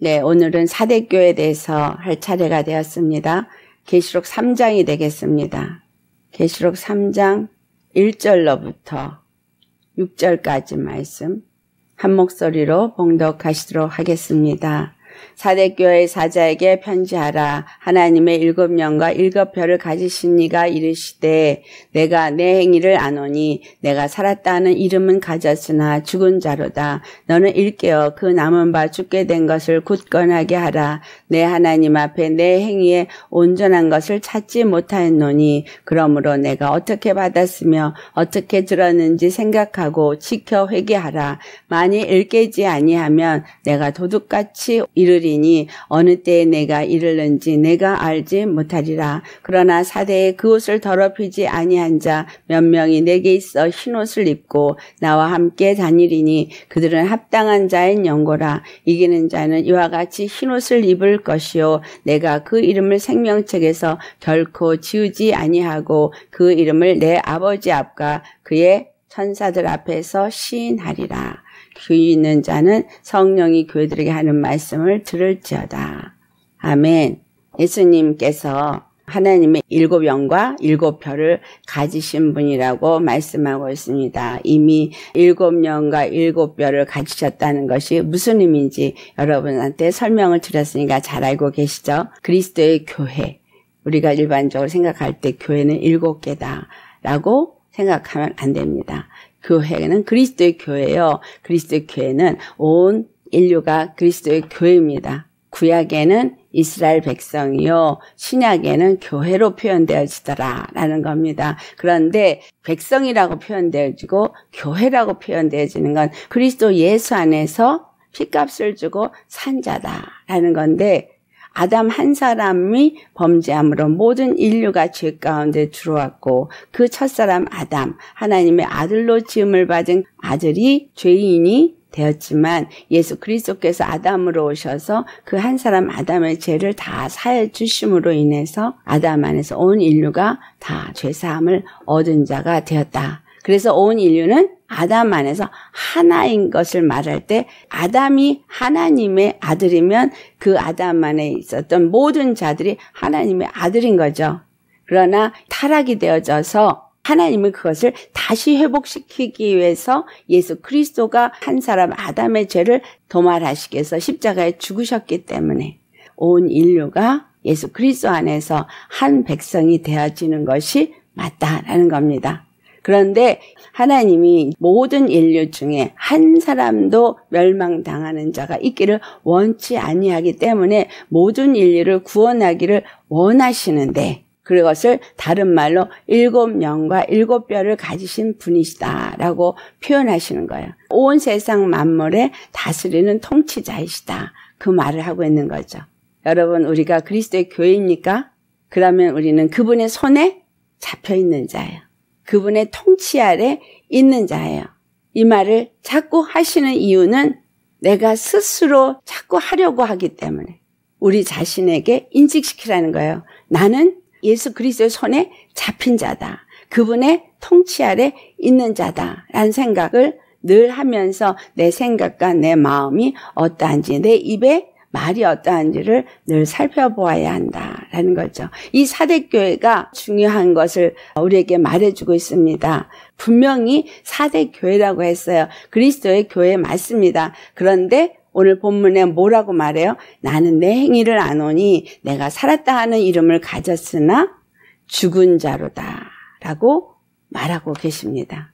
네, 오늘은 사대교에 대해서 할 차례가 되었습니다. 계시록 3장이 되겠습니다. 계시록 3장 1절로부터 6절까지 말씀 한 목소리로 봉독하시도록 하겠습니다. 사대교의 사자에게 편지하라. 하나님의 일곱 명과 일곱 별을 가지신 이가 이르시되 내가 내 행위를 아노니 내가 살았다는 이름은 가졌으나 죽은 자로다. 너는 일깨어 그 남은 바 죽게 된 것을 굳건하게 하라. 내 하나님 앞에 내 행위에 온전한 것을 찾지 못하였노니 그러므로 내가 어떻게 받았으며 어떻게 들었는지 생각하고 지켜 회개하라. 만일 일깨지 아니하면 내가 도둑같이 일 이르리니 어느 때에 내가 이르는지 내가 알지 못하리라. 그러나 사대에 그 옷을 더럽히지 아니한 자 몇 명이 내게 있어 흰 옷을 입고 나와 함께 다니리니 그들은 합당한 자인 영고라 이기는 자는 이와 같이 흰 옷을 입을 것이요 내가 그 이름을 생명책에서 결코 지우지 아니하고 그 이름을 내 아버지 앞과 그의 천사들 앞에서 시인하리라. 귀 있는 자는 성령이 교회들에게 하는 말씀을 들을지어다. 아멘. 예수님께서 하나님의 일곱 영과 일곱 별을 가지신 분이라고 말씀하고 있습니다. 이미 일곱 영과 일곱 별을 가지셨다는 것이 무슨 의미인지 여러분한테 설명을 드렸으니까 잘 알고 계시죠? 그리스도의 교회. 우리가 일반적으로 생각할 때 교회는 일곱 개다. 라고 생각하면 안 됩니다. 교회는 그리스도의 교회예요. 그리스도의 교회는 온 인류가 그리스도의 교회입니다. 구약에는 이스라엘 백성이요 신약에는 교회로 표현되어지더라라는 겁니다. 그런데 백성이라고 표현되어지고 교회라고 표현되어지는 건 그리스도 예수 안에서 피값을 주고 산 자다라는 건데 아담 한 사람이 범죄함으로 모든 인류가 죄 가운데 들어왔고 그 첫사람 아담 하나님의 아들로 지음을 받은 아들이 죄인이 되었지만 예수 그리스도께서 아담으로 오셔서 그 한 사람 아담의 죄를 다 사해 주심으로 인해서 아담 안에서 온 인류가 다 죄사함을 얻은 자가 되었다. 그래서 온 인류는 아담 안에서 하나인 것을 말할 때 아담이 하나님의 아들이면 그 아담 안에 있었던 모든 자들이 하나님의 아들인 거죠. 그러나 타락이 되어져서 하나님은 그것을 다시 회복시키기 위해서 예수 그리스도가 한 사람 아담의 죄를 도말하시기 위해서 십자가에 죽으셨기 때문에 온 인류가 예수 그리스도 안에서 한 백성이 되어지는 것이 맞다라는 겁니다. 그런데 하나님이 모든 인류 중에 한 사람도 멸망당하는 자가 있기를 원치 아니하기 때문에 모든 인류를 구원하기를 원하시는데 그것을 다른 말로 일곱 영과 일곱 뼈를 가지신 분이시다라고 표현하시는 거예요. 온 세상 만물에 다스리는 통치자이시다. 그 말을 하고 있는 거죠. 여러분 우리가 그리스도의 교회입니까? 그러면 우리는 그분의 손에 잡혀 있는 자예요. 그분의 통치 아래 있는 자예요. 이 말을 자꾸 하시는 이유는 내가 스스로 자꾸 하려고 하기 때문에 우리 자신에게 인식시키라는 거예요. 나는 예수 그리스도의 손에 잡힌 자다. 그분의 통치 아래 있는 자다라는 생각을 늘 하면서 내 생각과 내 마음이 어떠한지 내 입에 말이 어떠한지를 늘 살펴보아야 한다라는 거죠. 이 사대교회가 중요한 것을 우리에게 말해주고 있습니다. 분명히 사대교회라고 했어요. 그리스도의 교회 맞습니다. 그런데 오늘 본문에 뭐라고 말해요? 나는 내 행위를 안 오니 내가 살았다 하는 이름을 가졌으나 죽은 자로다. 라고 말하고 계십니다.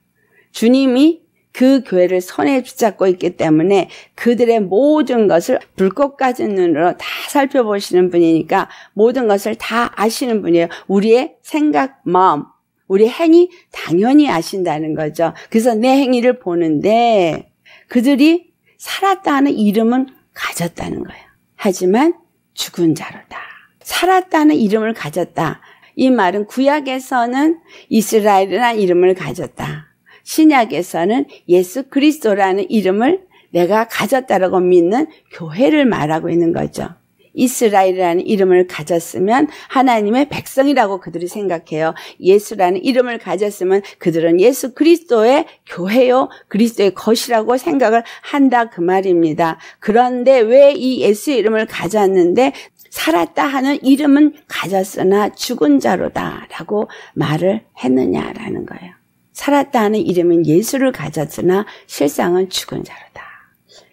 주님이 그 교회를 손에 붙잡고 있기 때문에 그들의 모든 것을 불꽃 가진 눈으로 다 살펴보시는 분이니까 모든 것을 다 아시는 분이에요. 우리의 생각, 마음, 우리 행위 당연히 아신다는 거죠. 그래서 내 행위를 보는데 그들이 살았다는 이름은 가졌다는 거예요. 하지만 죽은 자로다. 살았다는 이름을 가졌다. 이 말은 구약에서는 이스라엘이라는 이름을 가졌다. 신약에서는 예수 그리스도라는 이름을 내가 가졌다라고 믿는 교회를 말하고 있는 거죠. 이스라엘이라는 이름을 가졌으면 하나님의 백성이라고 그들이 생각해요. 예수라는 이름을 가졌으면 그들은 예수 그리스도의 교회요, 그리스도의 것이라고 생각을 한다 그 말입니다. 그런데 왜 이 예수 이름을 가졌는데 살았다 하는 이름은 가졌으나 죽은 자로다라고 말을 했느냐라는 거예요. 살았다 하는 이름은 예수를 가졌으나 실상은 죽은 자로다.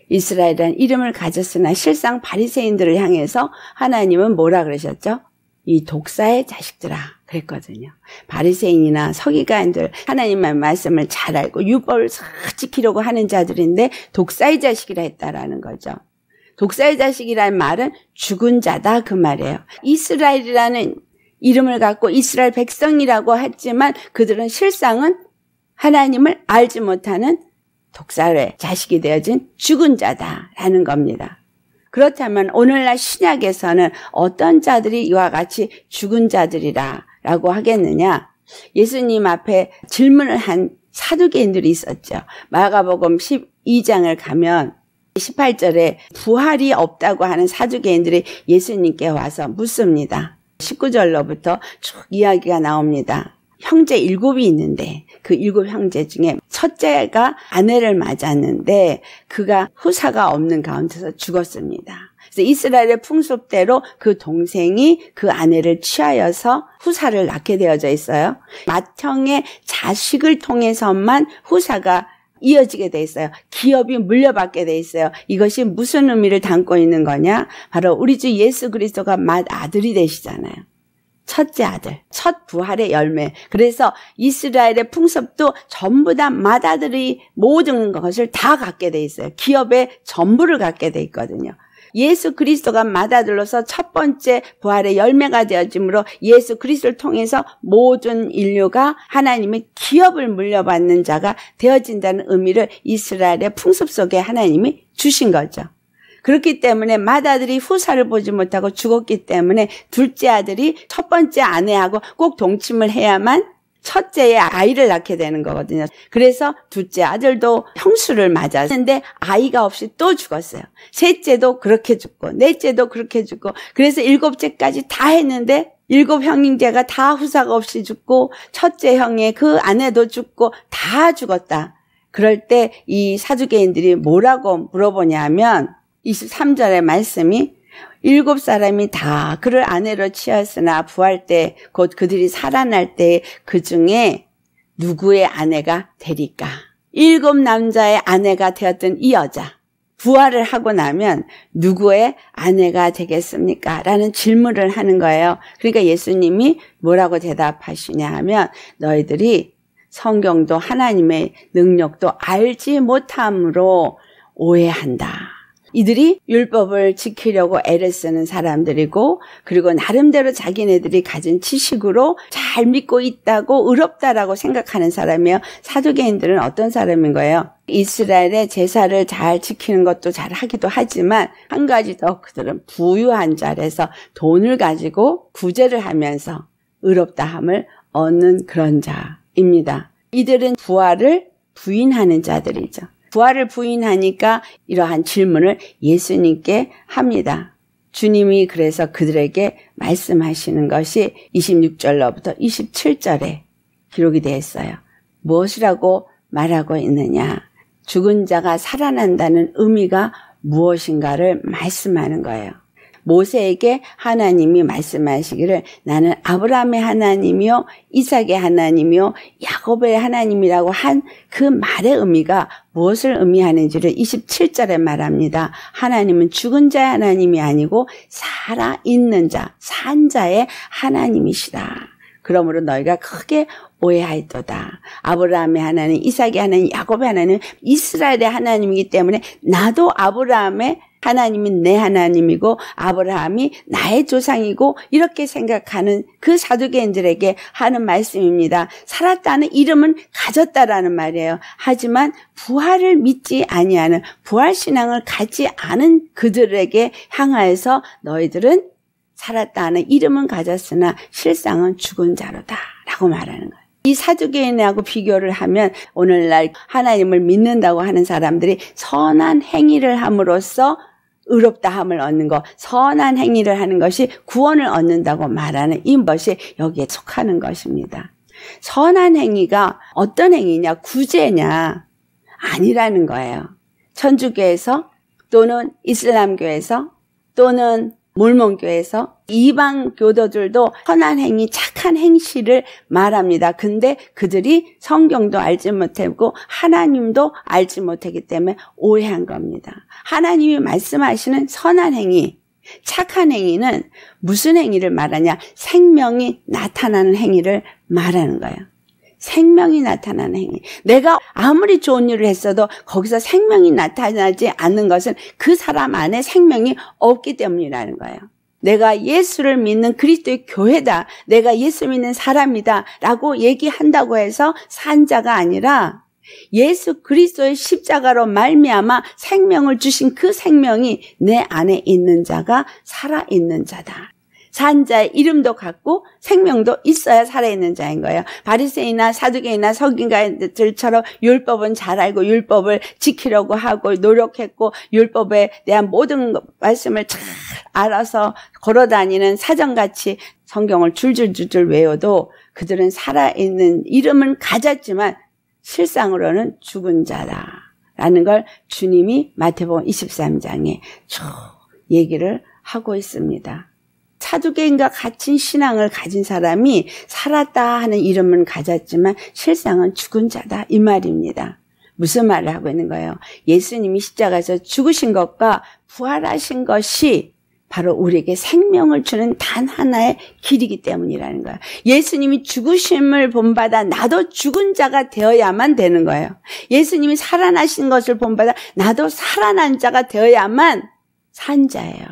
이스라엘은 이름을 가졌으나 실상 바리새인들을 향해서 하나님은 뭐라 그러셨죠? 이 독사의 자식들아 그랬거든요. 바리새인이나 서기관들 하나님의 말씀을 잘 알고 율법을 지키려고 하는 자들인데 독사의 자식이라 했다라는 거죠. 독사의 자식이라는 말은 죽은 자다 그 말이에요. 이스라엘이라는 이름을 갖고 이스라엘 백성이라고 했지만 그들은 실상은 하나님을 알지 못하는 독살의 자식이 되어진 죽은 자다라는 겁니다. 그렇다면 오늘날 신약에서는 어떤 자들이 이와 같이 죽은 자들이라고 하겠느냐? 예수님 앞에 질문을 한 사두개인들이 있었죠. 마가복음 12장을 가면 18절에 부활이 없다고 하는 사두개인들이 예수님께 와서 묻습니다. 19절로부터 쭉 이야기가 나옵니다. 형제 일곱이 있는데 그 일곱 형제 중에 첫째가 아내를 맞았는데 그가 후사가 없는 가운데서 죽었습니다. 그래서 이스라엘의 풍습대로 그 동생이 그 아내를 취하여서 후사를 낳게 되어져 있어요. 맏형의 자식을 통해서만 후사가 이어지게 돼 있어요. 기업이 물려받게 돼 있어요. 이것이 무슨 의미를 담고 있는 거냐? 바로 우리 주 예수 그리스도가 맏 아들이 되시잖아요. 첫째 아들, 첫 부활의 열매. 그래서 이스라엘의 풍습도 전부 다 마다들이 모든 것을 다 갖게 돼 있어요. 기업의 전부를 갖게 돼 있거든요. 예수 그리스도가 마다들로서 첫 번째 부활의 열매가 되어지므로 예수 그리스도를 통해서 모든 인류가 하나님의 기업을 물려받는 자가 되어진다는 의미를 이스라엘의 풍습 속에 하나님이 주신 거죠. 그렇기 때문에 맏아들이 후사를 보지 못하고 죽었기 때문에 둘째 아들이 첫 번째 아내하고 꼭 동침을 해야만 첫째의 아이를 낳게 되는 거거든요. 그래서 둘째 아들도 형수를 맞았는데 아이가 없이 또 죽었어요. 셋째도 그렇게 죽고 넷째도 그렇게 죽고 그래서 일곱째까지 다 했는데 일곱 형님제가 다 후사가 없이 죽고 첫째 형의 그 아내도 죽고 다 죽었다. 그럴 때 이 사주개인들이 뭐라고 물어보냐면 23절의 말씀이 일곱 사람이 다 그를 아내로 취하였으나 부활 때 곧 그들이 살아날 때 그 중에 누구의 아내가 되리까? 일곱 남자의 아내가 되었던 이 여자. 부활을 하고 나면 누구의 아내가 되겠습니까? 라는 질문을 하는 거예요. 그러니까 예수님이 뭐라고 대답하시냐 하면 너희들이 성경도 하나님의 능력도 알지 못함으로 오해한다. 이들이 율법을 지키려고 애를 쓰는 사람들이고 그리고 나름대로 자기네들이 가진 지식으로 잘 믿고 있다고 의롭다라고 생각하는 사람이요. 사두개인들은 어떤 사람인 거예요? 이스라엘의 제사를 잘 지키는 것도 잘 하기도 하지만 한 가지 더 그들은 부유한 자라서 돈을 가지고 구제를 하면서 의롭다함을 얻는 그런 자입니다. 이들은 부활을 부인하는 자들이죠. 부활을 부인하니까 이러한 질문을 예수님께 합니다. 주님이 그래서 그들에게 말씀하시는 것이 26절로부터 27절에 기록이 되어 있어요. 무엇이라고 말하고 있느냐? 죽은 자가 살아난다는 의미가 무엇인가를 말씀하는 거예요. 모세에게 하나님이 말씀하시기를 나는 아브라함의 하나님이요 이삭의 하나님이요 야곱의 하나님이라고 한 그 말의 의미가 무엇을 의미하는지를 27절에 말합니다. 하나님은 죽은 자의 하나님이 아니고 살아 있는 자, 산 자의 하나님이시다. 그러므로 너희가 크게 오해하였도다. 아브라함의 하나님, 이삭의 하나님, 야곱의 하나님, 이스라엘의 하나님이기 때문에 나도 아브라함의 하나님이내 하나님이고 아브라함이 나의 조상이고 이렇게 생각하는 그 사두개인들에게 하는 말씀입니다. 살았다는 이름은 가졌다라는 말이에요. 하지만 부활을 믿지 아니하는 부활 신앙을 갖지 않은 그들에게 향하여서 너희들은 살았다는 이름은 가졌으나 실상은 죽은 자로다라고 말하는 거예요. 이 사두개인하고 비교를 하면 오늘날 하나님을 믿는다고 하는 사람들이 선한 행위를 함으로써 의롭다함을 얻는 것, 선한 행위를 하는 것이 구원을 얻는다고 말하는 이 것이 여기에 속하는 것입니다. 선한 행위가 어떤 행위냐, 구제냐, 아니라는 거예요. 천주교에서 또는 이슬람교에서 또는 몰몬교에서 이방 교도들도 선한 행위, 착한 행실을 말합니다. 근데 그들이 성경도 알지 못하고 하나님도 알지 못하기 때문에 오해한 겁니다. 하나님이 말씀하시는 선한 행위, 착한 행위는 무슨 행위를 말하냐? 생명이 나타나는 행위를 말하는 거예요. 생명이 나타나는 행위. 내가 아무리 좋은 일을 했어도 거기서 생명이 나타나지 않는 것은 그 사람 안에 생명이 없기 때문이라는 거예요. 내가 예수를 믿는 그리스도의 교회다. 내가 예수 믿는 사람이다. 라고 얘기한다고 해서 산자가 아니라 예수 그리스도의 십자가로 말미암아 생명을 주신 그 생명이 내 안에 있는 자가 살아있는 자다. 산 자의 이름도 갖고 생명도 있어야 살아있는 자인 거예요. 바리새이나 사두개이나 서인관들처럼 율법은 잘 알고 율법을 지키려고 하고 노력했고 율법에 대한 모든 말씀을 잘 알아서 걸어다니는 사정같이 성경을 줄줄줄줄 외워도 그들은 살아있는 이름은 가졌지만 실상으로는 죽은 자다. 라는 걸 주님이 마태복음 23장에 쭉 얘기를 하고 있습니다. 사두개인과 같은 신앙을 가진 사람이 살았다 하는 이름은 가졌지만 실상은 죽은 자다 이 말입니다. 무슨 말을 하고 있는 거예요? 예수님이 십자가에서 죽으신 것과 부활하신 것이 바로 우리에게 생명을 주는 단 하나의 길이기 때문이라는 거예요. 예수님이 죽으심을 본받아 나도 죽은 자가 되어야만 되는 거예요. 예수님이 살아나신 것을 본받아 나도 살아난 자가 되어야만 산 자예요.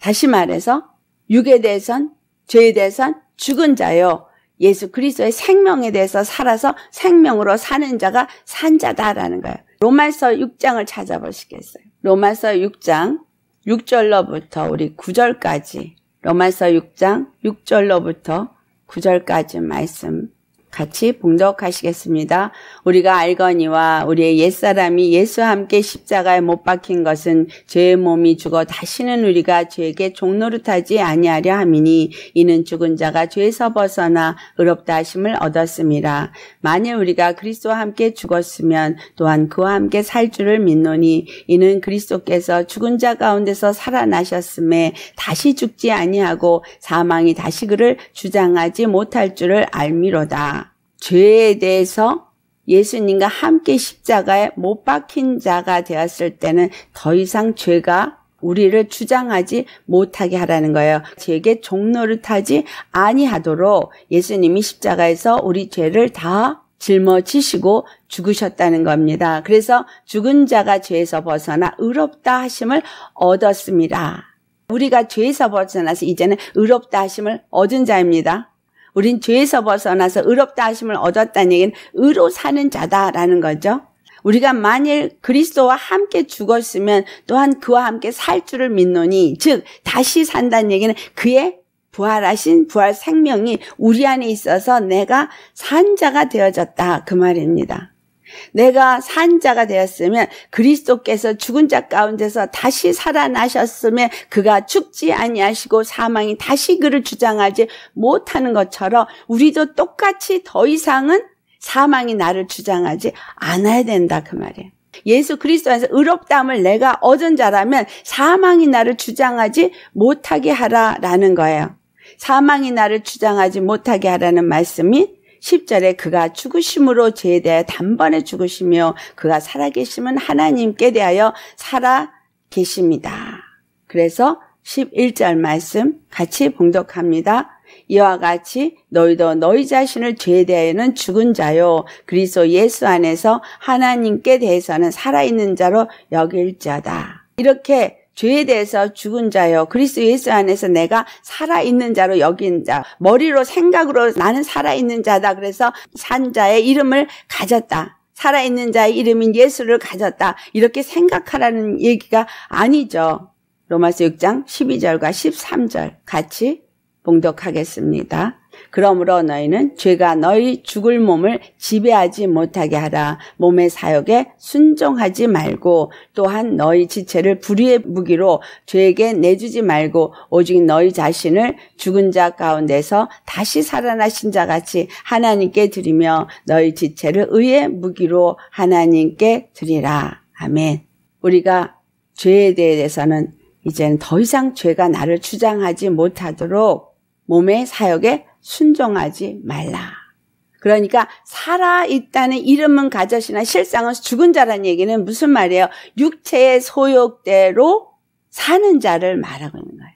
다시 말해서 육에 대해선 죄에 대해선 죽은 자요. 예수 그리스도의 생명에 대해서 살아서 생명으로 사는 자가 산 자다라는 거예요. 로마서 6장을 찾아보시겠어요. 로마서 6장 6절로부터 우리 9절까지 로마서 6장 6절로부터 9절까지 말씀 같이 봉독하시겠습니다. 우리가 알거니와 우리의 옛사람이 예수와 함께 십자가에 못 박힌 것은 죄의 몸이 죽어 다시는 우리가 죄에게 종노릇하지 아니하려 함이니 이는 죽은 자가 죄에서 벗어나 의롭다 하심을 얻었습니다. 만일 우리가 그리스도와 함께 죽었으면 또한 그와 함께 살 줄을 믿노니 이는 그리스도께서 죽은 자 가운데서 살아나셨음에 다시 죽지 아니하고 사망이 다시 그를 주장하지 못할 줄을 알미로다. 죄에 대해서 예수님과 함께 십자가에 못 박힌 자가 되었을 때는 더 이상 죄가 우리를 주장하지 못하게 하라는 거예요. 죄에게 종로를 타지 아니하도록 예수님이 십자가에서 우리 죄를 다 짊어지시고 죽으셨다는 겁니다. 그래서 죽은 자가 죄에서 벗어나 의롭다 하심을 얻었습니다. 우리가 죄에서 벗어나서 이제는 의롭다 하심을 얻은 자입니다. 우린 죄에서 벗어나서 의롭다 하심을 얻었다는 얘기는 의로 사는 자다라는 거죠. 우리가 만일 그리스도와 함께 죽었으면 또한 그와 함께 살 줄을 믿노니 즉 다시 산다는 얘기는 그의 부활하신 부활 생명이 우리 안에 있어서 내가 산자가 되어졌다 그 말입니다. 내가 산 자가 되었으면 그리스도께서 죽은 자 가운데서 다시 살아나셨으면 그가 죽지 아니하시고 사망이 다시 그를 주장하지 못하는 것처럼 우리도 똑같이 더 이상은 사망이 나를 주장하지 않아야 된다 그 말이에요. 예수 그리스도 에서 의롭다함을 내가 얻은 자라면 사망이 나를 주장하지 못하게 하라라는 거예요. 사망이 나를 주장하지 못하게 하라는 말씀이 10절에 그가 죽으심으로 죄에 대해 단번에 죽으시며 그가 살아계심은 하나님께 대하여 살아계십니다. 그래서 11절 말씀 같이 봉독합니다. 이와 같이 너희도 너희 자신을 죄에 대하여는 죽은 자요 그리스도 예수 안에서 하나님께 대해서는 살아있는 자로 여길지다 이렇게 죄에 대해서 죽은 자요 그리스 예수 안에서 내가 살아 있는 자로 여긴 자 머리로 생각으로 나는 살아 있는 자다 그래서 산 자의 이름을 가졌다. 살아있는 자의 이름인 예수를 가졌다. 이렇게 생각하라는 얘기가 아니죠. 로마서 6장 12절과 13절 같이 봉독하겠습니다. 그러므로 너희는 죄가 너희 죽을 몸을 지배하지 못하게 하라. 몸의 사역에 순종하지 말고 또한 너희 지체를 불의의 무기로 죄에게 내주지 말고 오직 너희 자신을 죽은 자 가운데서 다시 살아나신 자 같이 하나님께 드리며 너희 지체를 의의 무기로 하나님께 드리라. 아멘. 우리가 죄에 대해서는 이제는 더 이상 죄가 나를 주장하지 못하도록 몸의 사역에 순종하지 말라. 그러니까 살아있다는 이름은 가졌으나 실상은 죽은 자라는 얘기는 무슨 말이에요? 육체의 소욕대로 사는 자를 말하고 있는 거예요.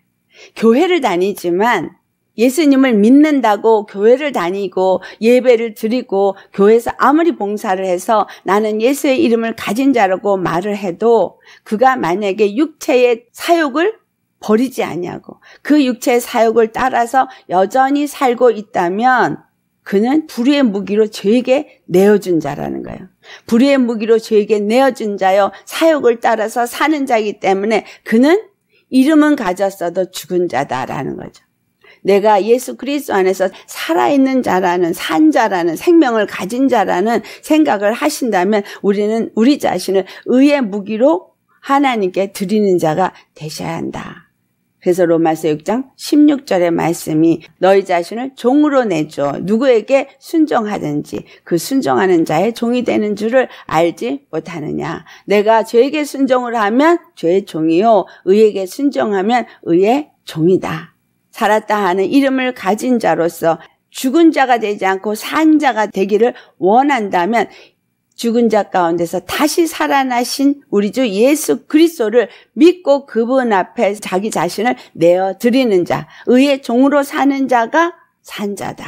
교회를 다니지만 예수님을 믿는다고 교회를 다니고 예배를 드리고 교회에서 아무리 봉사를 해서 나는 예수의 이름을 가진 자라고 말을 해도 그가 만약에 육체의 사욕을 버리지 아니하고 그 육체의 사욕을 따라서 여전히 살고 있다면 그는 불의의 무기로 죄에게 내어준 자라는 거예요. 불의의 무기로 죄에게 내어준 자요 사욕을 따라서 사는 자이기 때문에 그는 이름은 가졌어도 죽은 자다라는 거죠. 내가 예수 그리스도 안에서 살아있는 자라는 산 자라는 생명을 가진 자라는 생각을 하신다면 우리는 우리 자신을 의의 무기로 하나님께 드리는 자가 되셔야 한다. 그래서 로마서 6장 16절의 말씀이 너희 자신을 종으로 내줘 누구에게 순종하든지 그 순종하는 자의 종이 되는 줄을 알지 못하느냐 내가 죄에게 순종을 하면 죄의 종이요 의에게 순종하면 의의 종이다 살았다 하는 이름을 가진 자로서 죽은 자가 되지 않고 산 자가 되기를 원한다면 죽은 자 가운데서 다시 살아나신 우리 주 예수 그리스도를 믿고 그분 앞에 자기 자신을 내어 드리는 자, 의의 종으로 사는 자가 산 자다.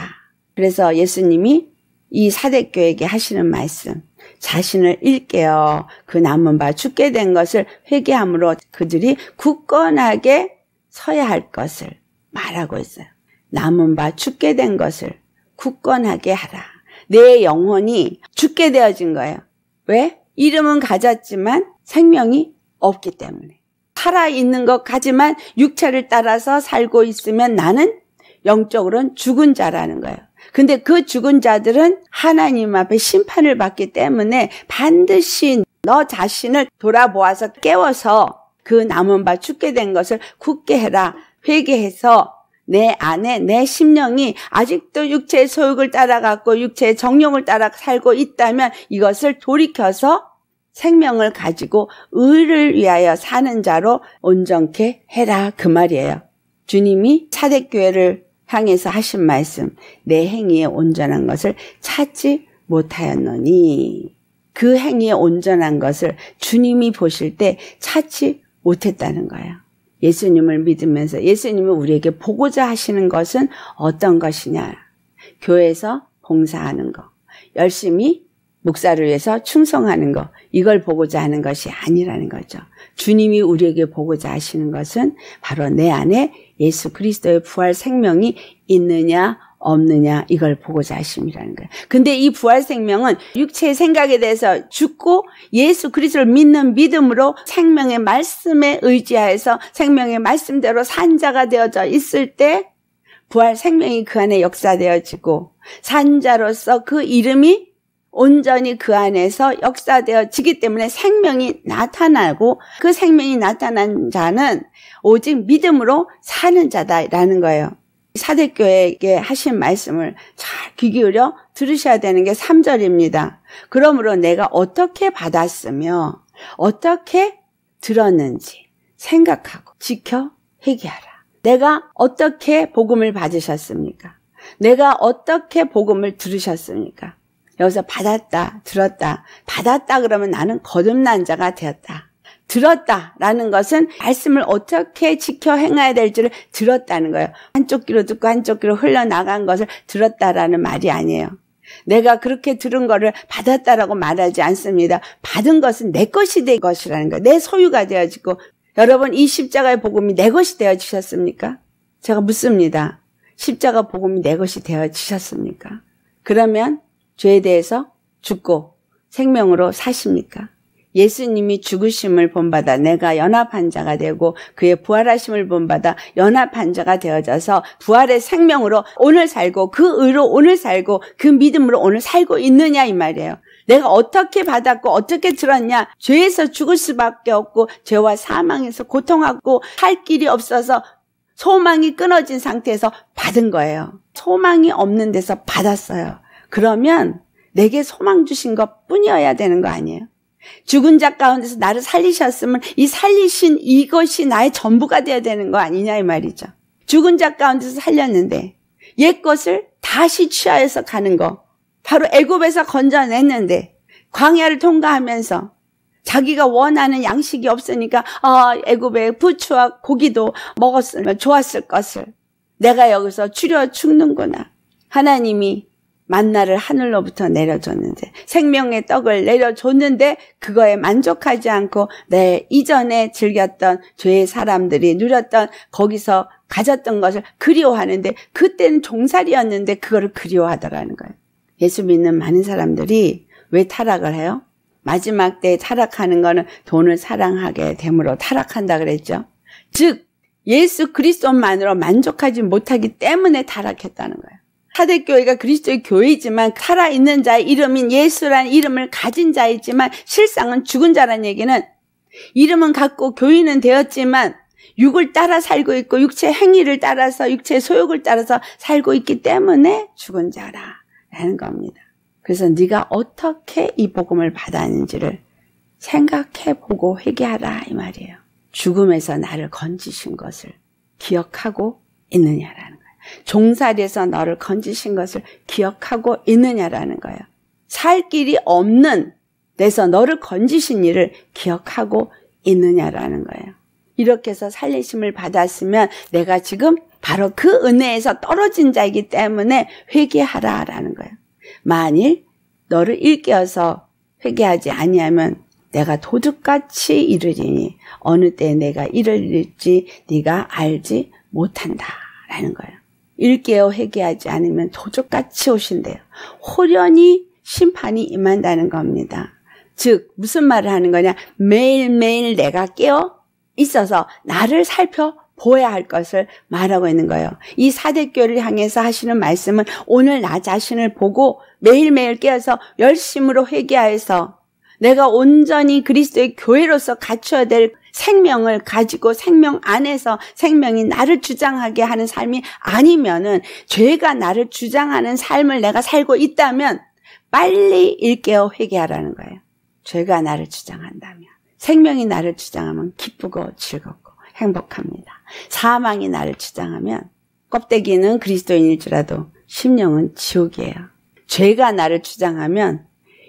그래서 예수님이 이 사대교에게 하시는 말씀, 자신을 일깨어 그 남은 바 죽게 된 것을 회개함으로 그들이 굳건하게 서야 할 것을 말하고 있어요. 남은 바 죽게 된 것을 굳건하게 하라. 내 영혼이 죽게 되어진 거예요. 왜? 이름은 가졌지만 생명이 없기 때문에. 살아있는 것 같지만 육체를 따라서 살고 있으면 나는 영적으로는 죽은 자라는 거예요. 근데 그 죽은 자들은 하나님 앞에 심판을 받기 때문에 반드시 너 자신을 돌아보아서 깨워서 그 남은 바 죽게 된 것을 굳게 해라. 회개해서 내 안에 내 심령이 아직도 육체의 소욕을 따라갔고 육체의 정령을 따라 살고 있다면 이것을 돌이켜서 생명을 가지고 의를 위하여 사는 자로 온전케 해라 그 말이에요. 주님이 차대교회를 향해서 하신 말씀 내 행위에 온전한 것을 찾지 못하였노니 그 행위에 온전한 것을 주님이 보실 때 찾지 못했다는 거예요. 예수님을 믿으면서 예수님은 우리에게 보고자 하시는 것은 어떤 것이냐. 교회에서 봉사하는 것, 열심히 목사를 위해서 충성하는 것, 이걸 보고자 하는 것이 아니라는 거죠. 주님이 우리에게 보고자 하시는 것은 바로 내 안에 예수 그리스도의 부활 생명이 있느냐 없느냐 이걸 보고자 하심이라는 거예요. 근데 이 부활 생명은 육체의 생각에 대해서 죽고 예수 그리스도를 믿는 믿음으로 생명의 말씀에 의지하여서 생명의 말씀대로 산자가 되어져 있을 때 부활 생명이 그 안에 역사되어지고 산자로서 그 이름이 온전히 그 안에서 역사되어지기 때문에 생명이 나타나고 그 생명이 나타난 자는 오직 믿음으로 사는 자다라는 거예요. 사대교에게 하신 말씀을 잘 귀 기울여 들으셔야 되는 게 3절입니다. 그러므로 내가 어떻게 받았으며 어떻게 들었는지 생각하고 지켜 회개하라. 내가 어떻게 복음을 받으셨습니까? 내가 어떻게 복음을 들으셨습니까? 여기서 받았다, 들었다, 받았다 그러면 나는 거듭난 자가 되었다. 들었다라는 것은 말씀을 어떻게 지켜 행해야 될지를 들었다는 거예요. 한쪽 귀로 듣고 한쪽 귀로 흘러나간 것을 들었다라는 말이 아니에요. 내가 그렇게 들은 거를 받았다라고 말하지 않습니다. 받은 것은 내 것이 될 것이라는 거예요. 내 소유가 되어지고 여러분 이 십자가의 복음이 내 것이 되어지셨습니까? 제가 묻습니다. 십자가 복음이 내 것이 되어지셨습니까? 그러면 죄에 대해서 죽고 생명으로 사십니까? 예수님이 죽으심을 본받아 내가 연합한 자가 되고 그의 부활하심을 본받아 연합한 자가 되어져서 부활의 생명으로 오늘 살고 그 의로 오늘 살고 그 믿음으로 오늘 살고 있느냐 이 말이에요. 내가 어떻게 받았고 어떻게 들었냐 죄에서 죽을 수밖에 없고 죄와 사망에서 고통하고 할 길이 없어서 소망이 끊어진 상태에서 받은 거예요. 소망이 없는 데서 받았어요. 그러면 내게 소망 주신 것 뿐이어야 되는 거 아니에요? 죽은 자 가운데서 나를 살리셨음을 이 살리신 이것이 나의 전부가 되어야 되는 거 아니냐 이 말이죠. 죽은 자 가운데서 살렸는데 옛 것을 다시 취하여서 가는 거. 바로 애굽에서 건져냈는데 광야를 통과하면서 자기가 원하는 양식이 없으니까 아 애굽의 부추와 고기도 먹었으면 좋았을 것을 내가 여기서 추려 죽는구나. 하나님이 만나를 하늘로부터 내려줬는데 생명의 떡을 내려줬는데 그거에 만족하지 않고 내 이전에 즐겼던 죄의 사람들이 누렸던 거기서 가졌던 것을 그리워하는데 그때는 종살이었는데 그거를 그리워하더라는 거예요. 예수 믿는 많은 사람들이 왜 타락을 해요? 마지막 때에 타락하는 거는 돈을 사랑하게 됨으로 타락한다 그랬죠. 즉 예수 그리스도만으로 만족하지 못하기 때문에 타락했다는 거예요. 사대교회가 그리스도의 교회이지만 살아있는 자의 이름인 예수라는 이름을 가진 자이지만 실상은 죽은 자라는 얘기는 이름은 갖고 교인은 되었지만 육을 따라 살고 있고 육체 행위를 따라서 육체 소욕을 따라서 살고 있기 때문에 죽은 자라라는 겁니다. 그래서 네가 어떻게 이 복음을 받았는지를 생각해보고 회개하라 이 말이에요. 죽음에서 나를 건지신 것을 기억하고 있느냐라는. 종살에서 너를 건지신 것을 기억하고 있느냐라는 거예요. 살 길이 없는 데서 너를 건지신 일을 기억하고 있느냐라는 거예요. 이렇게 해서 살리심을 받았으면 내가 지금 바로 그 은혜에서 떨어진 자이기 때문에 회개하라라는 거예요. 만일 너를 일깨워서 회개하지 아니하면 내가 도둑같이 이르리니 어느 때 내가 이를지 네가 알지 못한다라는 거예요. 일깨어 회개하지 않으면 도적같이 오신대요. 호련히 심판이 임한다는 겁니다. 즉 무슨 말을 하는 거냐? 매일매일 내가 깨어 있어서 나를 살펴 보아야 할 것을 말하고 있는 거예요. 이 사대교를 향해서 하시는 말씀은 오늘 나 자신을 보고 매일매일 깨어서 열심으로 회개하여서 내가 온전히 그리스도의 교회로서 갖춰야 될 생명을 가지고 생명 안에서 생명이 나를 주장하게 하는 삶이 아니면은 죄가 나를 주장하는 삶을 내가 살고 있다면 빨리 일깨워 회개하라는 거예요. 죄가 나를 주장한다면 생명이 나를 주장하면 기쁘고 즐겁고 행복합니다. 사망이 나를 주장하면 껍데기는 그리스도인일지라도 심령은 지옥이에요. 죄가 나를 주장하면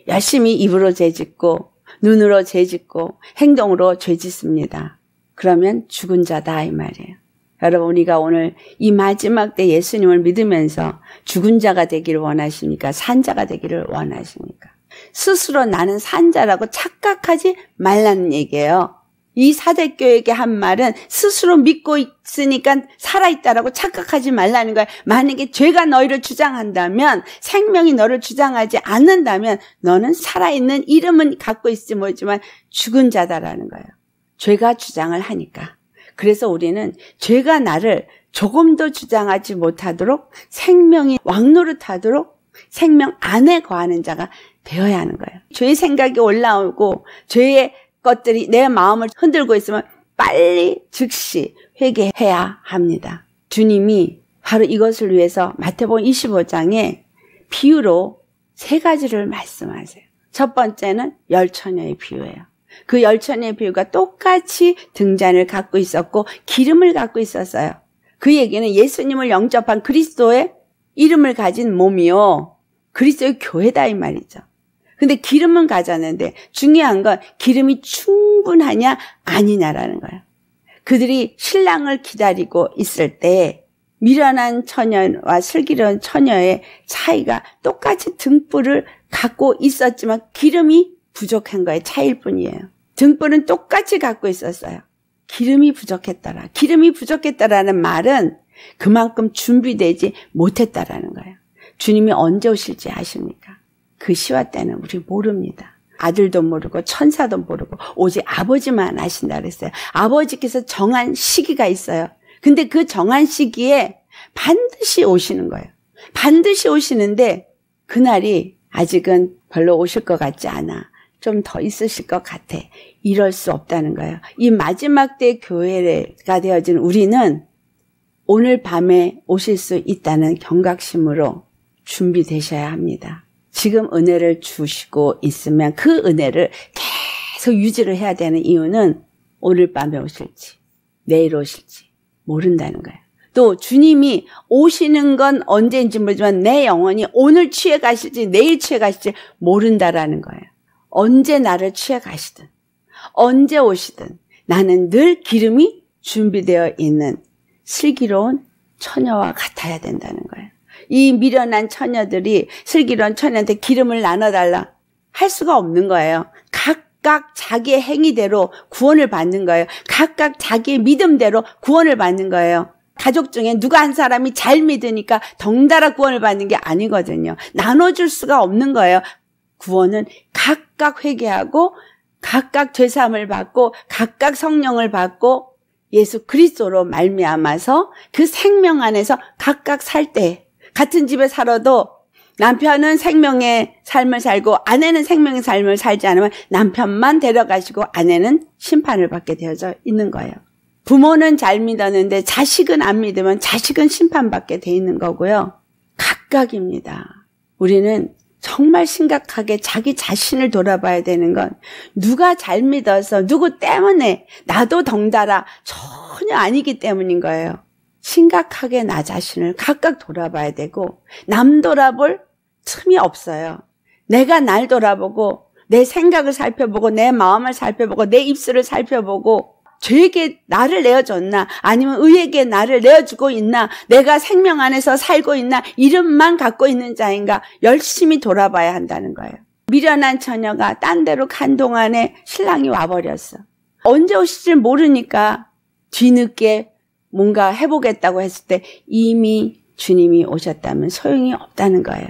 열심히 입으로 재짓고 눈으로 죄짓고 행동으로 죄짓습니다. 그러면 죽은 자다 이 말이에요. 여러분 우리가 오늘 이 마지막 때 예수님을 믿으면서 죽은 자가 되기를 원하십니까? 산자가 되기를 원하십니까? 스스로 나는 산자라고 착각하지 말라는 얘기예요. 이 사대교에게 한 말은 스스로 믿고 있으니까 살아있다라고 착각하지 말라는 거야. 만약에 죄가 너희를 주장한다면 생명이 너를 주장하지 않는다면 너는 살아있는 이름은 갖고 있지 모르지만 죽은 자다라는 거예요. 죄가 주장을 하니까. 그래서 우리는 죄가 나를 조금도 주장하지 못하도록 생명이 왕노릇하도록 생명 안에 거하는 자가 되어야 하는 거예요. 죄의 생각이 올라오고 죄의 것들이 내 마음을 흔들고 있으면 빨리 즉시 회개해야 합니다. 주님이 바로 이것을 위해서 마태복음 25장에 비유로 세 가지를 말씀하세요. 첫 번째는 열처녀의 비유예요. 그 열천의 비유가 똑같이 등잔을 갖고 있었고 기름을 갖고 있었어요. 그 얘기는 예수님을 영접한 그리스도의 이름을 가진 몸이요. 그리스도의 교회다 이 말이죠. 근데 기름은 가졌는데 중요한 건 기름이 충분하냐 아니냐라는 거예요 그들이 신랑을 기다리고 있을 때 미련한 처녀와 슬기로운 처녀의 차이가 똑같이 등불을 갖고 있었지만 기름이 부족한 거예요. 차일 뿐이에요. 등불은 똑같이 갖고 있었어요. 기름이 부족했더라. 기름이 부족했다라는 말은 그만큼 준비되지 못했다라는 거예요. 주님이 언제 오실지 아십니까? 그 시와 때는 우리 모릅니다. 아들도 모르고 천사도 모르고 오직 아버지만 아신다 그랬어요. 아버지께서 정한 시기가 있어요. 근데 그 정한 시기에 반드시 오시는 거예요. 반드시 오시는데 그날이 아직은 별로 오실 것 같지 않아. 좀 더 있으실 것 같아. 이럴 수 없다는 거예요. 이 마지막 때 교회가 되어진 우리는 오늘 밤에 오실 수 있다는 경각심으로 준비되셔야 합니다. 지금 은혜를 주시고 있으면 그 은혜를 계속 유지를 해야 되는 이유는 오늘 밤에 오실지 내일 오실지 모른다는 거예요. 또 주님이 오시는 건 언제인지 모르지만 내 영혼이 오늘 취해 가실지 내일 취해 가실지 모른다라는 거예요. 언제 나를 취해 가시든 언제 오시든 나는 늘 기름이 준비되어 있는 슬기로운 처녀와 같아야 된다는 거예요. 이 미련한 처녀들이 슬기로운 처녀한테 기름을 나눠달라 할 수가 없는 거예요. 각각 자기의 행위대로 구원을 받는 거예요. 각각 자기의 믿음대로 구원을 받는 거예요. 가족 중에 누가 한 사람이 잘 믿으니까 덩달아 구원을 받는 게 아니거든요. 나눠줄 수가 없는 거예요. 구원은 각각 회개하고 각각 죄사함을 받고 각각 성령을 받고 예수 그리스도로 말미암아서 그 생명 안에서 각각 살때 같은 집에 살아도 남편은 생명의 삶을 살고 아내는 생명의 삶을 살지 않으면 남편만 데려가시고 아내는 심판을 받게 되어져 있는 거예요. 부모는 잘 믿었는데 자식은 안 믿으면 자식은 심판받게 돼 있는 거고요. 각각입니다. 우리는 정말 심각하게 자기 자신을 돌아봐야 되는 건 누가 잘 믿어서 누구 때문에 나도 덩달아 전혀 아니기 때문인 거예요. 심각하게 나 자신을 각각 돌아봐야 되고 남 돌아볼 틈이 없어요. 내가 날 돌아보고 내 생각을 살펴보고 내 마음을 살펴보고 내 입술을 살펴보고 죄에게 나를 내어줬나 아니면 의에게 나를 내어주고 있나 내가 생명 안에서 살고 있나 이름만 갖고 있는 자인가 열심히 돌아봐야 한다는 거예요. 미련한 처녀가 딴 데로 간 동안에 신랑이 와버렸어. 언제 오실지 모르니까 뒤늦게 뭔가 해보겠다고 했을 때 이미 주님이 오셨다면 소용이 없다는 거예요.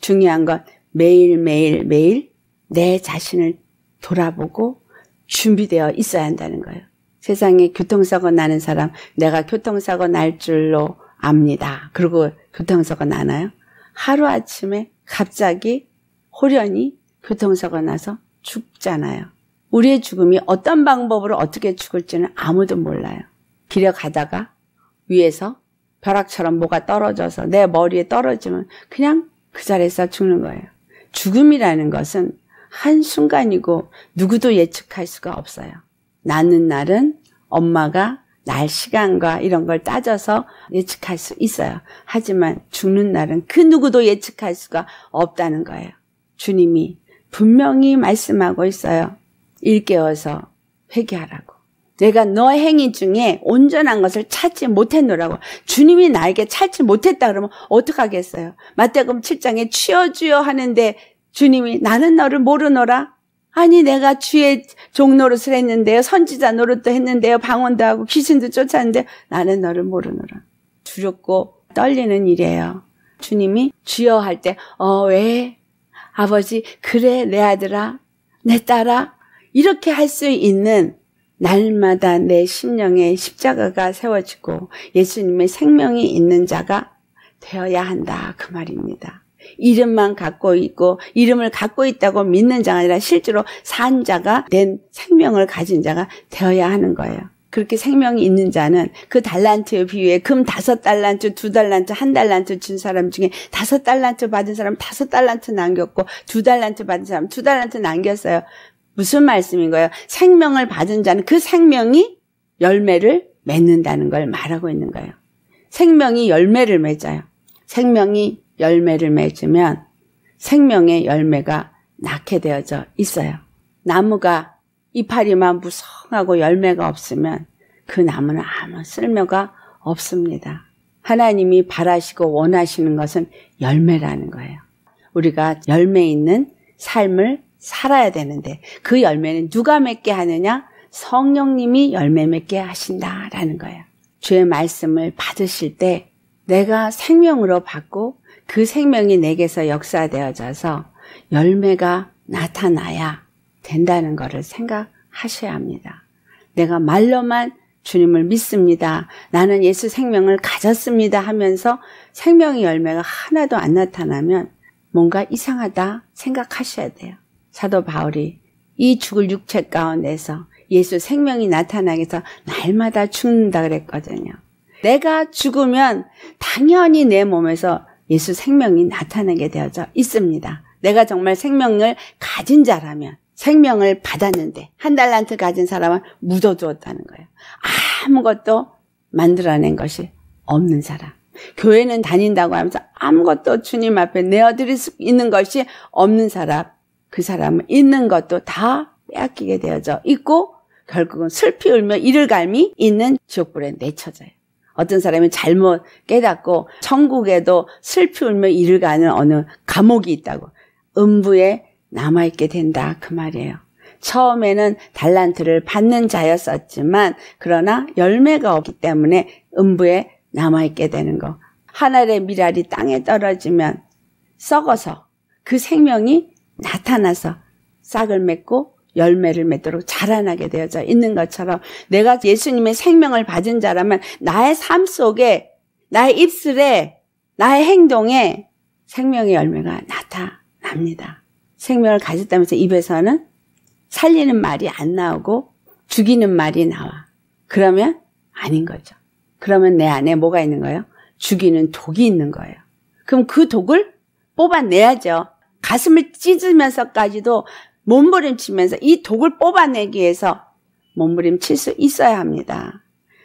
중요한 건 매일매일 매일 내 자신을 돌아보고 준비되어 있어야 한다는 거예요. 세상에 교통사고 나는 사람, 내가 교통사고 날 줄로 압니다. 그리고 교통사고 나나요? 하루아침에 갑자기 홀연히 교통사고 나서 죽잖아요. 우리의 죽음이 어떤 방법으로 어떻게 죽을지는 아무도 몰라요. 길에 가다가 위에서 벼락처럼 뭐가 떨어져서 내 머리에 떨어지면 그냥 그 자리에서 죽는 거예요. 죽음이라는 것은 한순간이고 누구도 예측할 수가 없어요. 낳는 날은 엄마가 날 시간과 이런 걸 따져서 예측할 수 있어요. 하지만 죽는 날은 그 누구도 예측할 수가 없다는 거예요. 주님이 분명히 말씀하고 있어요. 일깨워서 회개하라고. 내가 너의 행위 중에 온전한 것을 찾지 못했노라고. 주님이 나에게 찾지 못했다 그러면 어떡하겠어요? 마태금 7장에 취어 주여 하는데 주님이 나는 너를 모르노라. 아니 내가 주의 종 노릇을 했는데요. 선지자 노릇도 했는데요. 방언도 하고 귀신도 쫓았는데 나는 너를 모르노라. 두렵고 떨리는 일이에요. 주님이 주여 할 때 어 왜? 아버지 그래 내 아들아 내 딸아 이렇게 할 수 있는 날마다 내 심령에 십자가가 세워지고 예수님의 생명이 있는 자가 되어야 한다. 그 말입니다. 이름만 갖고 있고 이름을 갖고 있다고 믿는 자가 아니라 실제로 산 자가 된 생명을 가진 자가 되어야 하는 거예요. 그렇게 생명이 있는 자는 그 달란트에 비유해 금 다섯 달란트, 두 달란트, 한 달란트 준 사람 중에 다섯 달란트 받은 사람 다섯 달란트 남겼고 두 달란트 받은 사람 두 달란트 남겼어요. 무슨 말씀인 거예요? 생명을 받은 자는 그 생명이 열매를 맺는다는 걸 말하고 있는 거예요. 생명이 열매를 맺어요. 생명이 열매를 맺으면 생명의 열매가 낳게 되어져 있어요. 나무가 이파리만 무성하고 열매가 없으면 그 나무는 아무 쓸모가 없습니다. 하나님이 바라시고 원하시는 것은 열매라는 거예요. 우리가 열매 있는 삶을 살아야 되는데 그 열매는 누가 맺게 하느냐? 성령님이 열매 맺게 하신다라는 거예요. 주의 말씀을 받으실 때 내가 생명으로 받고 그 생명이 내게서 역사되어져서 열매가 나타나야 된다는 것을 생각하셔야 합니다. 내가 말로만 주님을 믿습니다. 나는 예수 생명을 가졌습니다 하면서 생명의 열매가 하나도 안 나타나면 뭔가 이상하다 생각하셔야 돼요. 사도 바울이 이 죽을 육체 가운데서 예수 생명이 나타나게 해서 날마다 죽는다 그랬거든요. 내가 죽으면 당연히 내 몸에서 예수 생명이 나타나게 되어져 있습니다. 내가 정말 생명을 가진 자라면 생명을 받았는데 한 달란트 가진 사람은 묻어두었다는 거예요. 아무것도 만들어낸 것이 없는 사람. 교회는 다닌다고 하면서 아무것도 주님 앞에 내어드릴 수 있는 것이 없는 사람. 그 사람은 있는 것도 다 빼앗기게 되어져 있고 결국은 슬피 울며 이를 갈미 있는 지옥불에 내쳐져요. 어떤 사람이 잘못 깨닫고 천국에도 슬피 울며 이를 가는 어느 감옥이 있다고 음부에 남아있게 된다 그 말이에요. 처음에는 달란트를 받는 자였었지만 그러나 열매가 없기 때문에 음부에 남아있게 되는 거. 하늘의 미랄이 땅에 떨어지면 썩어서 그 생명이 나타나서 싹을 맺고 열매를 맺도록 자라나게 되어져 있는 것처럼 내가 예수님의 생명을 받은 자라면 나의 삶 속에 나의 입술에 나의 행동에 생명의 열매가 나타납니다. 생명을 가졌다면서 입에서는 살리는 말이 안 나오고 죽이는 말이 나와. 그러면 아닌 거죠. 그러면 내 안에 뭐가 있는 거예요? 죽이는 독이 있는 거예요. 그럼 그 독을 뽑아내야죠. 가슴을 찢으면서까지도 몸부림치면서 이 독을 뽑아내기 위해서 몸부림칠 수 있어야 합니다.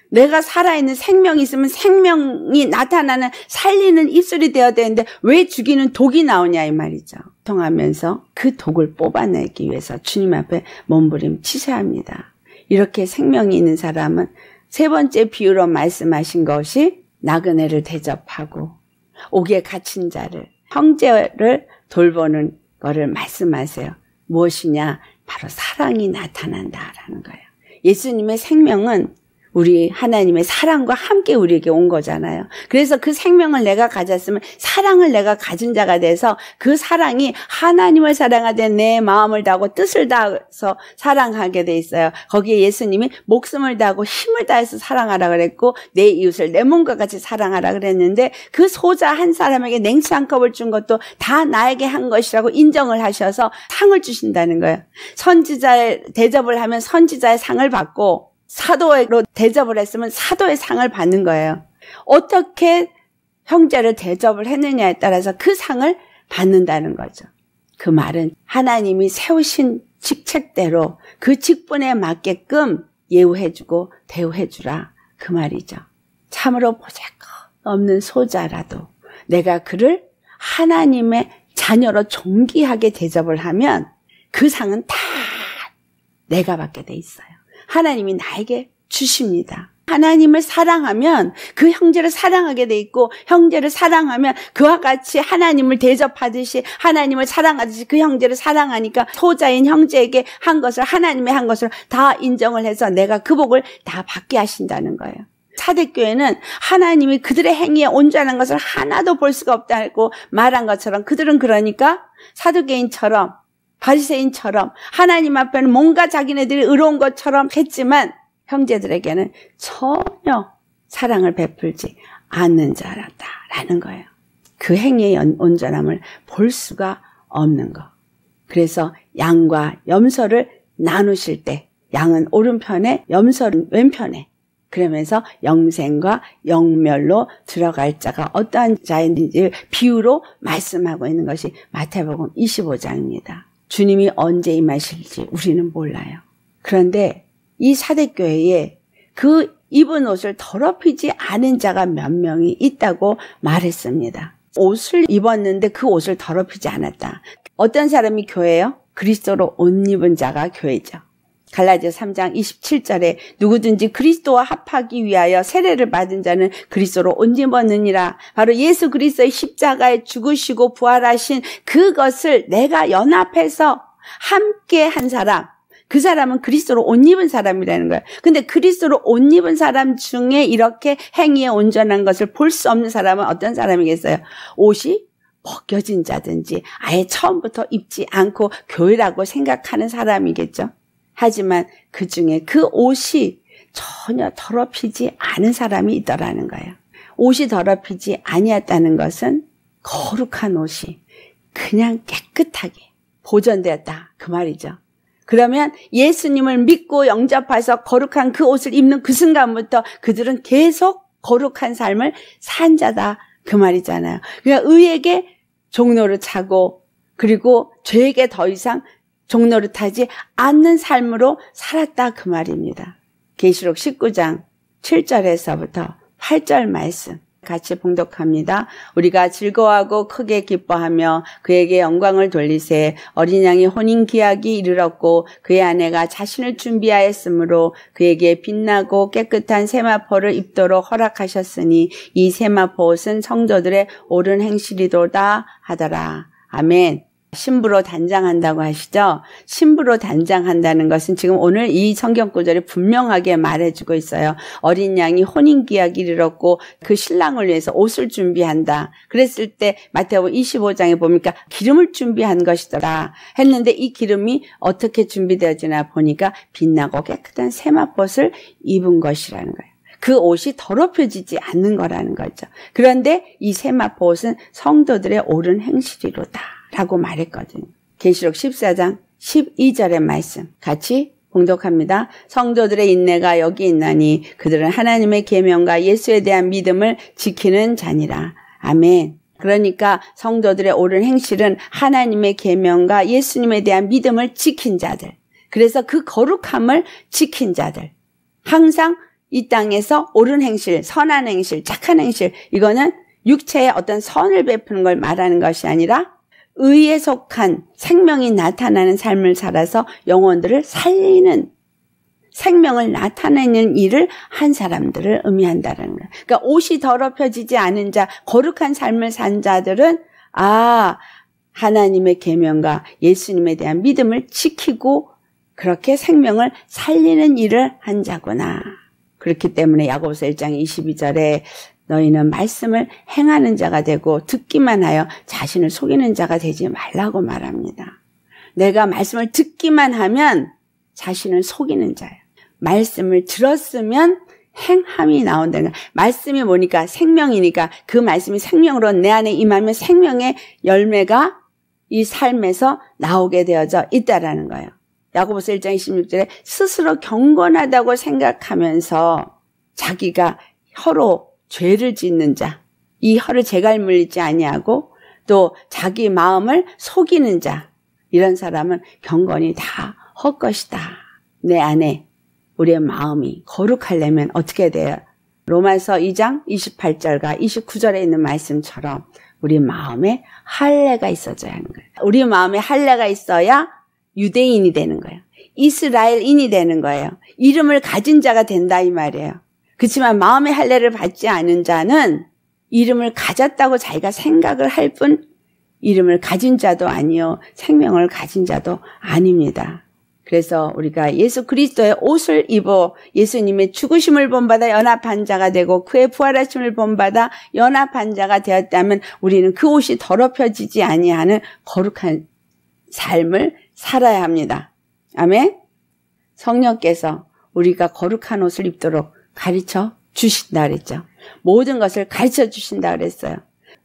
내가 살아있는 생명이 있으면 생명이 나타나는 살리는 입술이 되어야 되는데 왜 죽이는 독이 나오냐 이 말이죠. 통하면서 그 독을 뽑아내기 위해서 주님 앞에 몸부림 치셔야 합니다. 이렇게 생명이 있는 사람은 세 번째 비유로 말씀하신 것이 나그네를 대접하고 옥에 갇힌 자를 형제를 돌보는 거를 말씀하세요. 무엇이냐? 바로 사랑이 나타난다라는 거예요. 예수님의 생명은 우리 하나님의 사랑과 함께 우리에게 온 거잖아요. 그래서 그 생명을 내가 가졌으면 사랑을 내가 가진 자가 돼서 그 사랑이 하나님을 사랑하되 내 마음을 다하고 뜻을 다해서 사랑하게 돼 있어요. 거기에 예수님이 목숨을 다하고 힘을 다해서 사랑하라 그랬고 내 이웃을 내 몸과 같이 사랑하라 그랬는데 그 소자 한 사람에게 냉수 한 컵을 준 것도 다 나에게 한 것이라고 인정을 하셔서 상을 주신다는 거예요. 선지자의 대접을 하면 선지자의 상을 받고 사도로 대접을 했으면 사도의 상을 받는 거예요. 어떻게 형제를 대접을 했느냐에 따라서 그 상을 받는다는 거죠. 그 말은 하나님이 세우신 직책대로 그 직분에 맞게끔 예우해주고 대우해주라. 그 말이죠. 참으로 보잘것없는 소자라도 내가 그를 하나님의 자녀로 존귀하게 대접을 하면 그 상은 다 내가 받게 돼 있어요. 하나님이 나에게 주십니다. 하나님을 사랑하면 그 형제를 사랑하게 돼 있고 형제를 사랑하면 그와 같이 하나님을 대접하듯이 하나님을 사랑하듯이 그 형제를 사랑하니까 소자인 형제에게 한 것을 하나님의 한 것을 다 인정을 해서 내가 그 복을 다 받게 하신다는 거예요. 사대교회는 하나님이 그들의 행위에 온전한 것을 하나도 볼 수가 없다고 말한 것처럼 그들은 그러니까 사두개인처럼 바리새인처럼 하나님 앞에는 뭔가 자기네들이 의로운 것처럼 했지만 형제들에게는 전혀 사랑을 베풀지 않는 줄 알았다라는 거예요. 그 행위의 온전함을 볼 수가 없는 거. 그래서 양과 염소를 나누실 때 양은 오른편에 염소는 왼편에 그러면서 영생과 영멸로 들어갈 자가 어떠한 자인지 비유로 말씀하고 있는 것이 마태복음 25장입니다. 주님이 언제 임하실지 우리는 몰라요. 그런데 이 사대교회에 그 입은 옷을 더럽히지 않은 자가 몇 명이 있다고 말했습니다. 옷을 입었는데 그 옷을 더럽히지 않았다. 어떤 사람이 교회요? 그리스도로 옷 입은 자가 교회죠. 갈라디아 3장 27절에 누구든지 그리스도와 합하기 위하여 세례를 받은 자는 그리스도로 온집었느니라. 바로 예수 그리스도의 십자가에 죽으시고 부활하신 그것을 내가 연합해서 함께 한 사람. 그 사람은 그리스도로 옷 입은 사람이라는 거예요. 근데 그리스도로 옷 입은 사람 중에 이렇게 행위에 온전한 것을 볼 수 없는 사람은 어떤 사람이겠어요? 옷이 벗겨진 자든지 아예 처음부터 입지 않고 교회라고 생각하는 사람이겠죠. 하지만 그 중에 그 옷이 전혀 더럽히지 않은 사람이 있더라는 거예요. 옷이 더럽히지 아니었다는 것은 거룩한 옷이 그냥 깨끗하게 보존되었다. 그 말이죠. 그러면 예수님을 믿고 영접해서 거룩한 그 옷을 입는 그 순간부터 그들은 계속 거룩한 삶을 산 자다. 그 말이잖아요. 그러 그러니까 의에게 종로를 차고 그리고 죄에게 더 이상 종노릇하지 않는 삶으로 살았다 그 말입니다. 계시록 19장 7절에서부터 8절 말씀 같이 봉독합니다. 우리가 즐거워하고 크게 기뻐하며 그에게 영광을 돌리세 어린 양이 혼인 기약이 이르렀고 그의 아내가 자신을 준비하였으므로 그에게 빛나고 깨끗한 세마포를 입도록 허락하셨으니 이 세마포 옷은 성도들의 옳은 행실이로다 하더라. 아멘. 신부로 단장한다고 하시죠. 신부로 단장한다는 것은 지금 오늘 이 성경 구절이 분명하게 말해주고 있어요. 어린 양이 혼인 기약이 이르고그 신랑을 위해서 옷을 준비한다. 그랬을 때 마태복음 25장에 보니까 기름을 준비한 것이더라 했는데 이 기름이 어떻게 준비되어지나 보니까 빛나고 깨끗한 세마꽃을 입은 것이라는 거예요. 그 옷이 더럽혀지지 않는 거라는 거죠. 그런데 이 세마포 옷은 성도들의 옳은 행실이로다. 라고 말했거든요. 계시록 14장 12절의 말씀 같이 공독합니다. 성도들의 인내가 여기 있나니 그들은 하나님의 계명과 예수에 대한 믿음을 지키는 자니라. 아멘. 그러니까 성도들의 옳은 행실은 하나님의 계명과 예수님에 대한 믿음을 지킨 자들. 그래서 그 거룩함을 지킨 자들. 항상 이 땅에서 옳은 행실, 선한 행실, 착한 행실 이거는 육체의 어떤 선을 베푸는 걸 말하는 것이 아니라 의에 속한 생명이 나타나는 삶을 살아서 영혼들을 살리는 생명을 나타내는 일을 한 사람들을 의미한다는 거예요. 그러니까 옷이 더럽혀지지 않은 자, 거룩한 삶을 산 자들은 아 하나님의 계명과 예수님에 대한 믿음을 지키고 그렇게 생명을 살리는 일을 한 자구나. 그렇기 때문에 야고보서 1장 22절에 너희는 말씀을 행하는 자가 되고 듣기만 하여 자신을 속이는 자가 되지 말라고 말합니다. 내가 말씀을 듣기만 하면 자신을 속이는 자예 말씀을 들었으면 행함이 나온다는 말씀이 뭐니까 생명이니까 그 말씀이 생명으로 내 안에 임하면 생명의 열매가 이 삶에서 나오게 되어져 있다라는 거예요. 야고보서 1장 16절에 스스로 경건하다고 생각하면서 자기가 혀로 죄를 짓는 자, 이 혀를 재갈물리지 아니하고 또 자기 마음을 속이는 자 이런 사람은 경건이 다 헛것이다. 내 안에 우리의 마음이 거룩하려면 어떻게 돼요? 로마서 2장 28절과 29절에 있는 말씀처럼 우리 마음에 할례가 있어져야 하는 거예요. 우리 마음에 할례가 있어야 유대인이 되는 거예요. 이스라엘인이 되는 거예요. 이름을 가진 자가 된다 이 말이에요. 그렇지만 마음의 할례를 받지 않은 자는 이름을 가졌다고 자기가 생각을 할 뿐 이름을 가진 자도 아니요 생명을 가진 자도 아닙니다. 그래서 우리가 예수 그리스도의 옷을 입어 예수님의 죽으심을 본받아 연합한 자가 되고 그의 부활하심을 본받아 연합한 자가 되었다면 우리는 그 옷이 더럽혀지지 아니하는 거룩한 삶을 살아야 합니다. 아멘. 성령께서 우리가 거룩한 옷을 입도록 가르쳐 주신다 그랬죠. 모든 것을 가르쳐 주신다 그랬어요.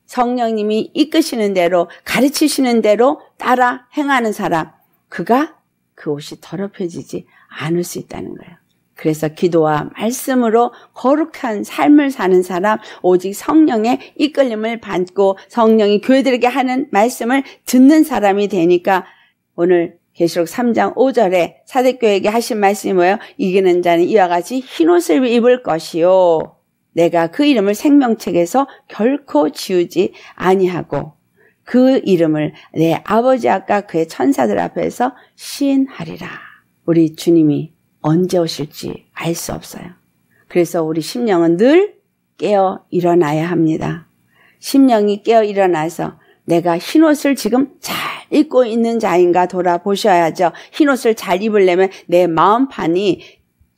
성령님이 이끄시는 대로 가르치시는 대로 따라 행하는 사람 그가 그 옷이 더럽혀지지 않을 수 있다는 거예요. 그래서 기도와 말씀으로 거룩한 삶을 사는 사람, 오직 성령의 이끌림을 받고 성령이 교회들에게 하는 말씀을 듣는 사람이 되니까 오늘 계시록 3장 5절에 사대교에게 하신 말씀이 뭐예요? 이기는 자는 이와 같이 흰옷을 입을 것이요. 내가 그 이름을 생명책에서 결코 지우지 아니하고 그 이름을 내 아버지 아까 그의 천사들 앞에서 시인하리라. 우리 주님이 언제 오실지 알 수 없어요. 그래서 우리 심령은 늘 깨어 일어나야 합니다. 심령이 깨어 일어나서 내가 흰옷을 지금 잘 입고 있는 자인가 돌아보셔야죠. 흰옷을 잘 입으려면 내 마음판이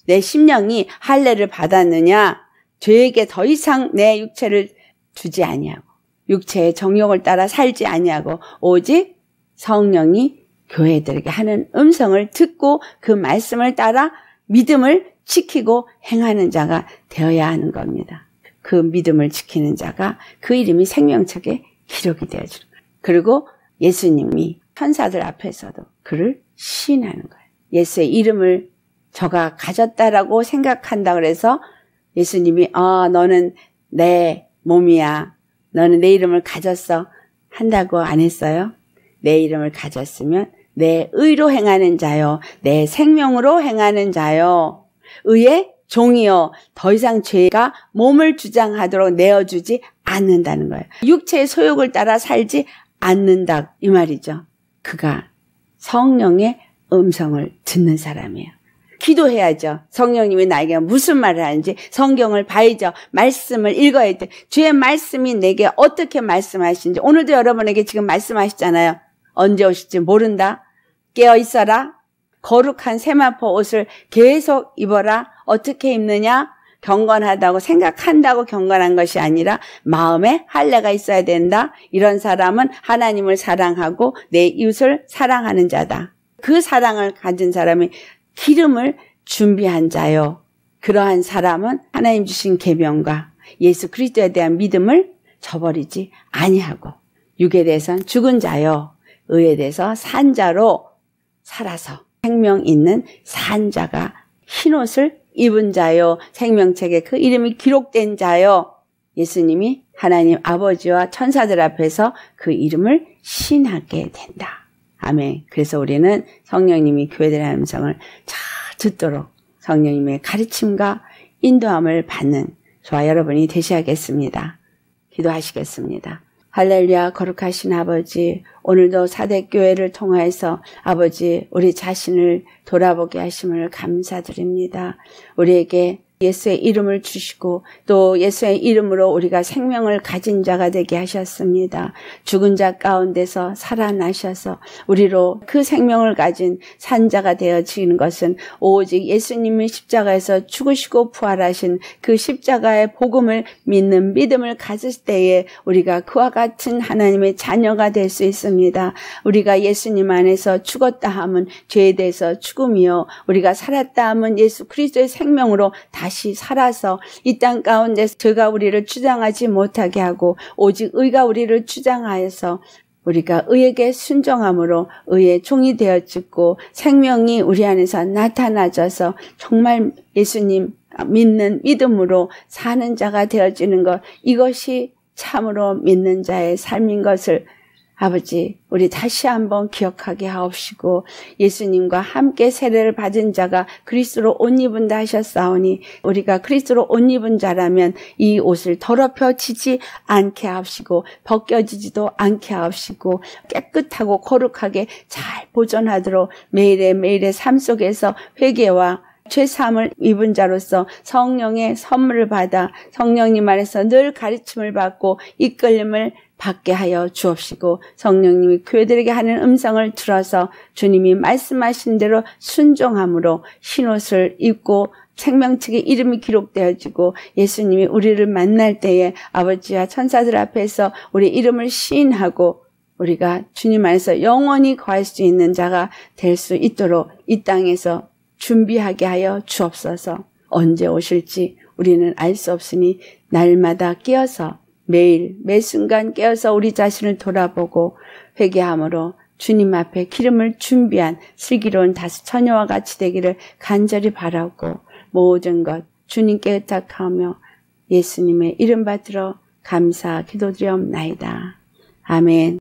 내 심령이 할례를 받았느냐 죄에게 더 이상 내 육체를 주지 아니하고 육체의 정욕을 따라 살지 아니하고 오직 성령이 교회들에게 하는 음성을 듣고 그 말씀을 따라 믿음을 지키고 행하는 자가 되어야 하는 겁니다. 그 믿음을 지키는 자가 그 이름이 생명책에 기록이 되어주는 거예요. 그리고 예수님이 천사들 앞에서도 그를 시인하는 거예요. 예수의 이름을 저가 가졌다라고 생각한다 그래서 예수님이 어 너는 내 몸이야. 너는 내 이름을 가졌어. 한다고 안 했어요? 내 이름을 가졌으면 내 의로 행하는 자요. 내 생명으로 행하는 자요. 의의 종이요. 더 이상 죄가 몸을 주장하도록 내어주지 않는다는 거예요. 육체의 소욕을 따라 살지 않는다 이 말이죠. 그가 성령의 음성을 듣는 사람이에요. 기도해야죠. 성령님이 나에게 무슨 말을 하는지 성경을 봐야죠. 말씀을 읽어야죠. 주의 말씀이 내게 어떻게 말씀하시는지 오늘도 여러분에게 지금 말씀하시잖아요. 언제 오실지 모른다. 깨어 있어라. 거룩한 세마포 옷을 계속 입어라. 어떻게 입느냐? 경건하다고 생각한다고 경건한 것이 아니라 마음에 할례가 있어야 된다. 이런 사람은 하나님을 사랑하고 내 이웃을 사랑하는 자다. 그 사랑을 가진 사람이 기름을 준비한 자요. 그러한 사람은 하나님 주신 계명과 예수 그리스도에 대한 믿음을 저버리지 아니하고 육에 대해선 죽은 자요. 의에 대해서 산자로 살아서 생명 있는 산자가 흰옷을 입은 자요 생명책에 그 이름이 기록된 자요 예수님이 하나님 아버지와 천사들 앞에서 그 이름을 신하게 된다. 아멘. 그래서 우리는 성령님이 교회들의 함성을 잘 듣도록 성령님의 가르침과 인도함을 받는 저와 여러분이 되셔야겠습니다. 기도하시겠습니다. 할렐루야 거룩하신 아버지 오늘도 사대교회를 통하여서 아버지 우리 자신을 돌아보게 하심을 감사드립니다. 우리에게 예수의 이름을 주시고 또 예수의 이름으로 우리가 생명을 가진 자가 되게 하셨습니다. 죽은 자 가운데서 살아나셔서 우리로 그 생명을 가진 산자가 되어지는 것은 오직 예수님이 십자가에서 죽으시고 부활하신 그 십자가의 복음을 믿는 믿음을 가질 때에 우리가 그와 같은 하나님의 자녀가 될 수 있습니다. 우리가 예수님 안에서 죽었다 함은 죄에 대해서 죽음이요 우리가 살았다 함은 예수 그리스도의 생명으로 다 다시 살아서 이 땅 가운데 서 죄가 우리를 주장하지 못하게 하고 오직 의가 우리를 주장하여서 우리가 의에게 순종함으로 의의 종이 되어지고 생명이 우리 안에서 나타나져서 정말 예수님 믿는 믿음으로 사는 자가 되어지는 것 이것이 참으로 믿는 자의 삶인 것을 아버지, 우리 다시 한번 기억하게 하옵시고 예수님과 함께 세례를 받은 자가 그리스도로 옷 입은 다 하셨사오니 우리가 그리스도로 옷 입은 자라면 이 옷을 더럽혀지지 않게 하옵시고 벗겨지지도 않게 하옵시고 깨끗하고 거룩하게 잘 보존하도록 매일의 매일의 삶 속에서 회개와 죄삼을 입은 자로서 성령의 선물을 받아 성령님 안에서 늘 가르침을 받고 이끌림을 받게 하여 주옵시고 성령님이 교회들에게 하는 음성을 들어서 주님이 말씀하신 대로 순종함으로 흰옷을 입고 생명책에 이름이 기록되어지고 예수님이 우리를 만날 때에 아버지와 천사들 앞에서 우리 이름을 시인하고 우리가 주님 안에서 영원히 거할 수 있는 자가 될 수 있도록 이 땅에서 준비하게 하여 주옵소서 언제 오실지 우리는 알 수 없으니 날마다 끼어서 매일 매 순간 깨어서 우리 자신을 돌아보고 회개함으로 주님 앞에 기름을 준비한 슬기로운 다섯 처녀와 같이 되기를 간절히 바라고 모든 것 주님께 의탁하며 예수님의 이름 받들어 감사 기도드리옵나이다. 아멘.